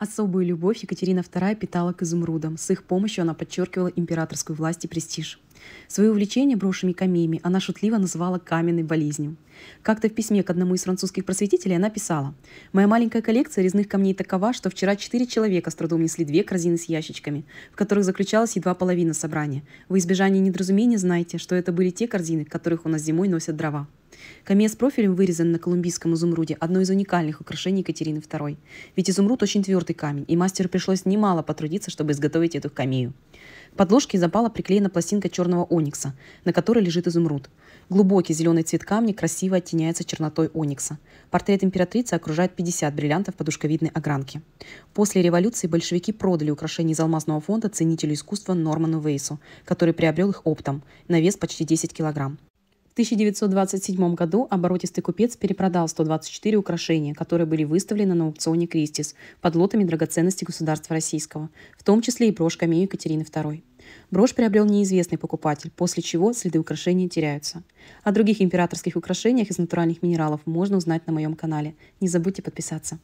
Особую любовь Екатерина II питала к изумрудам. С их помощью она подчеркивала императорскую власть и престиж. Свое увлечение брошенными камеями она шутливо называла каменной болезнью. Как-то в письме к одному из французских просветителей она писала «Моя маленькая коллекция резных камней такова, что вчера четыре человека с трудом несли две корзины с ящичками, в которых заключалась едва половина собрания. Во избежание недоразумения знайте, что это были те корзины, в которых у нас зимой носят дрова». Камея с профилем вырезан на колумбийском изумруде – одно из уникальных украшений Екатерины II. Ведь изумруд очень твердый камень, и мастеру пришлось немало потрудиться, чтобы изготовить эту камею. К подложке опала приклеена пластинка черного оникса, на которой лежит изумруд. Глубокий зеленый цвет камня красиво оттеняется чернотой оникса. Портрет императрицы окружает 50 бриллиантов подушковидной огранки. После революции большевики продали украшения из алмазного фонда ценителю искусства Норману Вейсу, который приобрел их оптом, на вес почти 10 килограмм. В 1927 году оборотистый купец перепродал 124 украшения, которые были выставлены на аукционе «Кристис» под лотами драгоценностей государства российского, в том числе и брошь камею Екатерины II. Брошь приобрел неизвестный покупатель, после чего следы украшения теряются. О других императорских украшениях из натуральных минералов можно узнать на моем канале. Не забудьте подписаться.